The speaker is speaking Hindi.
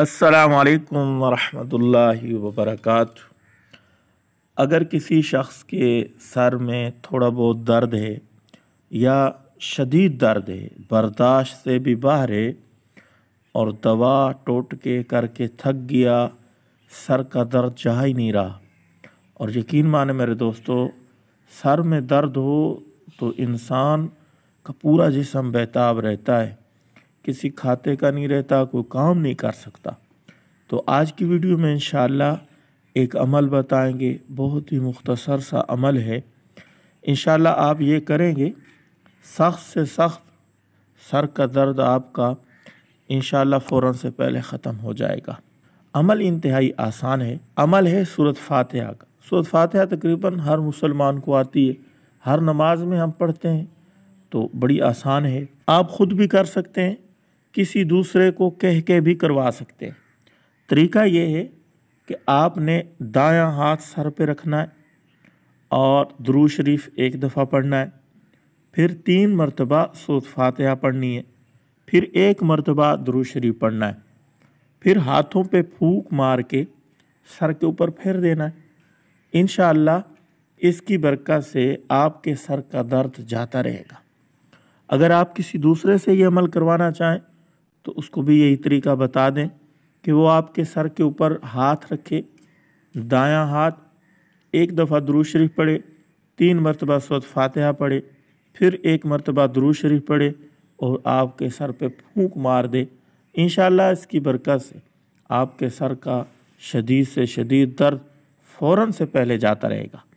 असलकम वरहमतुल्लाहि वबरकत अगर किसी शख्स के सर में थोड़ा बहुत दर्द है या शदीद दर्द है बर्दाश्त से भी बाहर है और दवा टोटके करके थक गया सर का दर्द जा ही नहीं रहा और यकीन माने मेरे दोस्तों सर में दर्द हो तो इंसान का पूरा जिसम बेताब रहता है किसी खाते का नहीं रहता कोई काम नहीं कर सकता तो आज की वीडियो में इन एक अमल बताएंगे बहुत ही मुख्तसर सा अमल है इन आप ये करेंगे सख्त से सख्त सर का दर्द आपका इन फ़ौर से पहले ख़त्म हो जाएगा अमल इंतहाई आसान है अमल है सूरत फातहा का सूरत फातहा तकरीबन हर मुसलमान को आती है हर नमाज में हम पढ़ते हैं तो बड़ी आसान है आप ख़ुद भी कर सकते हैं किसी दूसरे को कह के भी करवा सकते हैं तरीका ये है कि आपने दायां हाथ सर पे रखना है और द्रू शरीफ एक दफ़ा पढ़ना है फिर तीन मरतबा सूत फातहा पढ़नी है फिर एक मरतबा द्रू शरीफ पढ़ना है फिर हाथों पे फूक मार के सर के ऊपर फेर देना है इन इसकी बरकत से आपके सर का दर्द जाता रहेगा अगर आप किसी दूसरे से ये अमल करवाना चाहें तो उसको भी यही तरीका बता दें कि वो आपके सर के ऊपर हाथ रखे दायां हाथ एक दफ़ा दरू शरीफ पढ़े तीन मरतबा सूरत फातहा पढ़े फिर एक मरतबा दरू शरीफ पढ़े और आपके सर पे फूंक मार दे इन इसकी बरकत से आपके सर का शदीद से शदीद दर्द फ़ौर से पहले जाता रहेगा